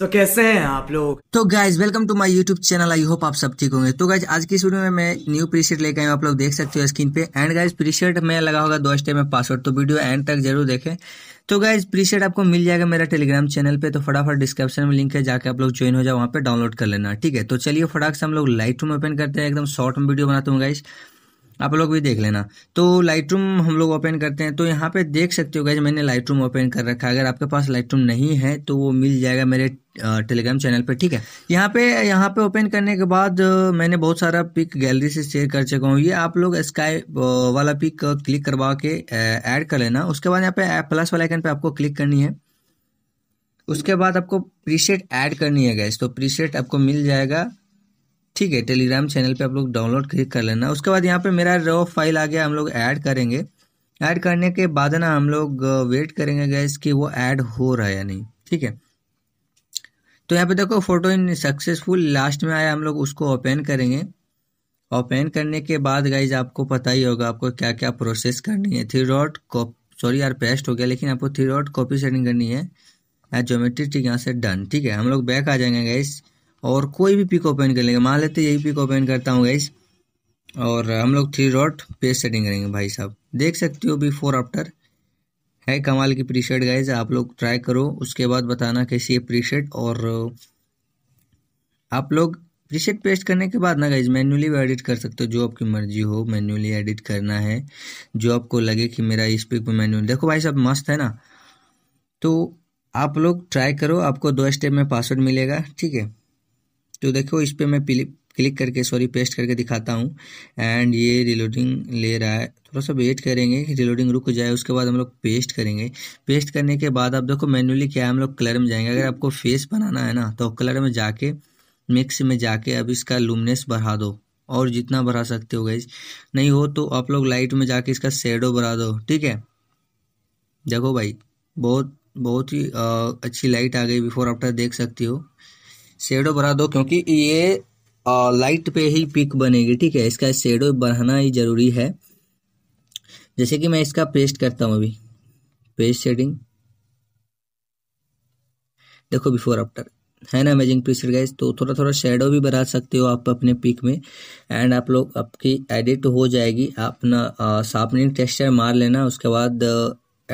तो कैसे हैं आप लोग तो guys welcome to my YouTube channel I hope आप सब ठीक होंगे तो गाइज आज की इस वीडियो में मैं न्यू प्री शर्ट लेकर आप लोग देख सकते हो स्क्रीन पे एंड गाइज शर्ट में लगा होगा दो स्टेप में पासवर्ड तो वीडियो एंड तक जरूर देखें तो गाइज शर्ट आपको मिल जाएगा मेरा टेलीग्राम चैनल पे तो फटाफट डिस्क्रिप्शन में लिंक है जाके आप लोग ज्वाइन हो जाओ वहाँ पे डाउनलोड कर लेना ठीक है तो चलिए फटाक से हम लोग लाइट रूम ओपन करते हैं एकदम शॉर्ट में वीडियो बनाते हूँ गाइज आप लोग भी देख लेना तो लाइट हम लोग ओपन करते हैं तो यहाँ पे देख सकते हो गाइज मैंने लाइट ओपन कर रखा है अगर आपके पास लाइट नहीं है तो वो मिल जाएगा मेरे टेलीग्राम चैनल पे ठीक है यहाँ पे यहाँ पे ओपन करने के बाद मैंने बहुत सारा पिक गैलरी से शेयर कर चुका हूँ ये आप लोग स्काई वाला पिक क्लिक करवा के ऐड कर लेना उसके बाद यहाँ पे प्लस वाला आइकन पे आपको क्लिक करनी है उसके बाद आपको प्रीसेट ऐड करनी है गैस तो प्रीसेट आपको मिल जाएगा ठीक है टेलीग्राम चैनल पे आप लोग डाउनलोड क्लिक कर लेना उसके बाद यहाँ पे मेरा रो फाइल आ गया हम लोग ऐड करेंगे ऐड करने के बाद ना हम लोग वेट uh, करेंगे गैस कि वो ऐड हो रहा है या नहीं ठीक है तो यहाँ पे देखो फोटो इन सक्सेसफुल लास्ट में आया हम लोग उसको ओपन करेंगे ओपन करने के बाद गाइज आपको पता ही होगा आपको क्या क्या प्रोसेस करनी है थ्री डॉट सॉरी यार पेस्ट हो गया लेकिन आपको थ्री डॉट कॉपी सेटिंग करनी है जोमेट्री ठीक यहाँ से डन ठीक है हम लोग बैक आ जाएंगे गाइज और कोई भी पिक ओपन कर लेंगे मान लेते यही पिक ओपन करता हूँ गाइस और हम लोग थ्री डॉट पेज सेटिंग करेंगे भाई साहब देख सकते हो बिफोर आफ्टर है कमाल की प्रीशर्ट गाइज आप लोग ट्राई करो उसके बाद बताना कैसी है प्रीशर्ट और uh, आप लोग प्रीशर्ट पेस्ट करने के बाद ना गाइज मैन्युअली भी एडिट कर सकते हो जो आपकी मर्जी हो मैन्युअली एडिट करना है जो आपको लगे कि मेरा इस पिक पे मैन्युअल देखो भाई साहब मस्त है ना तो आप लोग ट्राई करो आपको दो स्टेप में पासवर्ड मिलेगा ठीक है तो देखो इस पर मैं क्लिक करके सॉरी पेस्ट करके दिखाता हूँ एंड ये रिलोडिंग ले रहा है थोड़ा सा वेट करेंगे कि रिलोडिंग रुक जाए उसके बाद हम लोग पेस्ट करेंगे पेस्ट करने के बाद आप देखो मैनुअली क्या है हम लोग कलर में जाएंगे अगर आपको फेस बनाना है ना तो कलर में जाके मिक्स में जाके अब इसका लूमनेस बढ़ा दो और जितना बढ़ा सकते हो गई नहीं हो तो आप लोग लाइट में जाके इसका शेडो बढ़ा दो ठीक है देखो भाई बहुत बहुत ही अच्छी लाइट आ गई बिफोर आफ्टर देख सकती हो शेडो बढ़ा दो क्योंकि ये आ, लाइट पे ही पिक बनेगी ठीक है इसका शेडो बढ़ाना ही ज़रूरी है जैसे कि मैं इसका पेस्ट करता हूँ अभी पेस्ट शेडिंग देखो बिफोर आफ्टर है ना अमेजिंग प्रीसेट गाइस तो थोड़ा थोड़ा शेडो भी बढ़ा सकते हो आप अपने पिक में एंड आप लोग आपकी एडिट हो जाएगी आप ना शार्पनिंग टेक्सचर मार लेना उसके बाद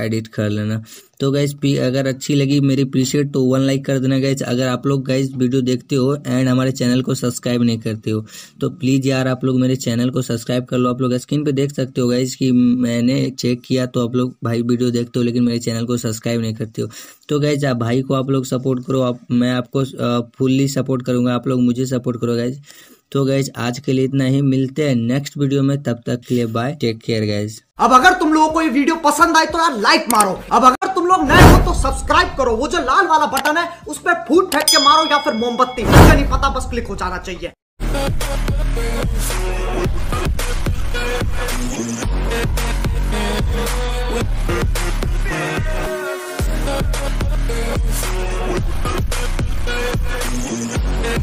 एडिट कर लेना तो गैस अगर अच्छी लगी मेरी प्रीसेट तो वन लाइक कर देना गैस अगर आप लोग गैस वीडियो देखते हो एंड हमारे चैनल को सब्सक्राइब नहीं करते हो तो प्लीज़ यार आप लोग मेरे चैनल को सब्सक्राइब कर लो आप लोग स्क्रीन पे देख सकते हो गैस कि मैंने चेक किया तो आप लोग भाई वीडियो देखते हो लेकिन मेरे चैनल को सब्सक्राइब नहीं करते हो तो गैज आप भाई को आप लोग सपोर्ट करो आप मैं आपको फुल्ली सपोर्ट करूँगा आप लोग मुझे सपोर्ट करो गाइज तो गैज आज के लिए इतना ही मिलते हैं नेक्स्ट वीडियो में तब तक के लिए बाय टेक केयर गैज अब अगर तुम लोगों को ये वीडियो पसंद आई तो यार लाइक मारो अब अगर तुम लोग नए हो तो सब्सक्राइब करो वो जो लाल वाला बटन है उस पर फूट फेंक के मारो या फिर मोमबत्ती मुझे नहीं पता बस क्लिक हो जाना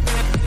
चाहिए